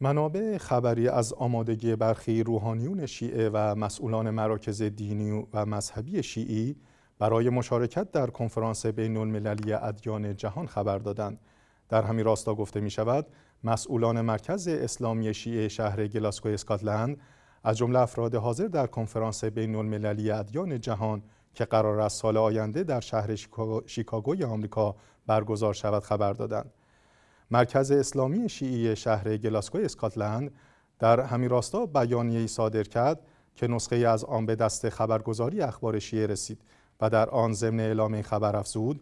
منابع خبری از آمادگی برخی روحانیون شیعه و مسئولان مراکز دینی و مذهبی شیعی برای مشارکت در کنفرانس بین المللی ادیان جهان خبر دادند. در همین راستا گفته می شود مسئولان مرکز اسلامی شیعه شهر گلاسکو اسکاتلند از جمله افراد حاضر در کنفرانس بین المللی ادیان جهان که قرار است سال آینده در شهر شیکاگوی آمریکا برگزار شود خبر دادند. مرکز اسلامی شیعی شهر گلاسکو اسکاتلند در همین راستا ای صادر کرد که نسخه از آن به دست خبرگزاری اخبار شیعه رسید و در آن ضمن اعلام این خبر افزود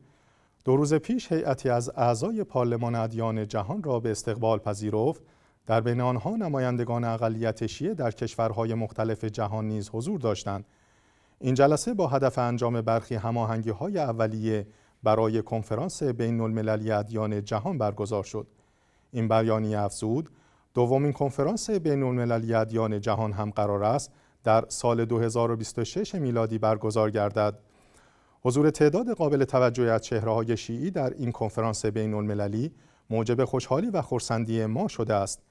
دو روز پیش هیئتی از اعضای پارلمان ادیان جهان را به استقبال پذیرفت در بین آنها نمایندگان اقلیت شیعه در کشورهای مختلف جهان نیز حضور داشتند این جلسه با هدف انجام برخی هماهنگی‌های اولیه برای کنفرانس بین المللی ادیان جهان برگزار شد. این بیانیه افزود دومین کنفرانس بین المللی ادیان جهان هم قرار است در سال 2026 میلادی برگزار گردد. حضور تعداد قابل توجهی از های شیعی در این کنفرانس بین المللی موجب خوشحالی و خورسندی ما شده است.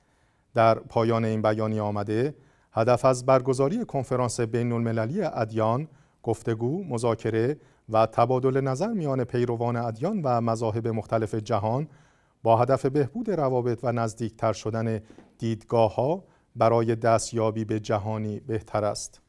در پایان این بیانیه آمده هدف از برگزاری کنفرانس بین المللی ادیان گفتگو، مذاکره و تبادل نظر میان پیروان ادیان و مذاهب مختلف جهان با هدف بهبود روابط و نزدیکتر شدن دیدگاه ها برای دستیابی به جهانی بهتر است.